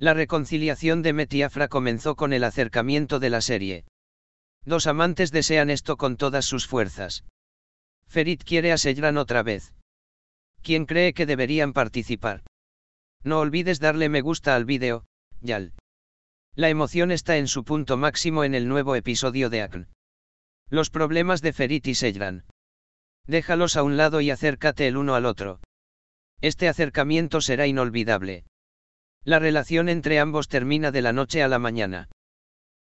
La reconciliación de Metiafra comenzó con el acercamiento de la serie. Dos amantes desean esto con todas sus fuerzas. Ferit quiere a Seyran otra vez. ¿Quién cree que deberían participar? No olvides darle me gusta al vídeo, Yal. La emoción está en su punto máximo en el nuevo episodio de Acn. Los problemas de Ferit y Seyran. Déjalos a un lado y acércate el uno al otro. Este acercamiento será inolvidable. La relación entre ambos termina de la noche a la mañana.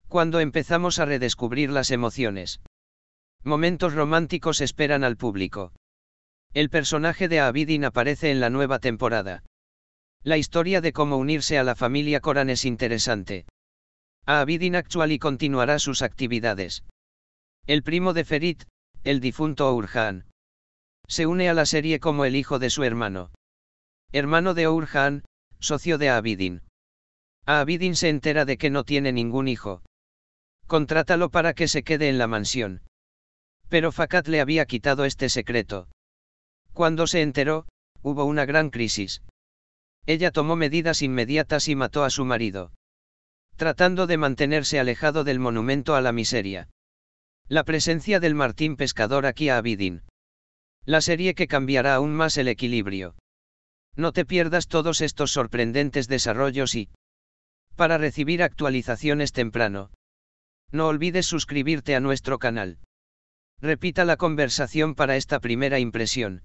Cuando empezamos a redescubrir las emociones. Momentos románticos esperan al público. El personaje de Abidin aparece en la nueva temporada. La historia de cómo unirse a la familia Corán es interesante. Abidin Actual y continuará sus actividades. El primo de Ferit, el difunto Urhan. Se une a la serie como el hijo de su hermano. Hermano de Urhan, socio de Abidin. Abidin se entera de que no tiene ningún hijo. Contrátalo para que se quede en la mansión. Pero Fakat le había quitado este secreto. Cuando se enteró, hubo una gran crisis. Ella tomó medidas inmediatas y mató a su marido. Tratando de mantenerse alejado del monumento a la miseria. La presencia del Martín Pescador aquí a Abidin. La serie que cambiará aún más el equilibrio. No te pierdas todos estos sorprendentes desarrollos y, para recibir actualizaciones temprano, no olvides suscribirte a nuestro canal. Repita la conversación para esta primera impresión.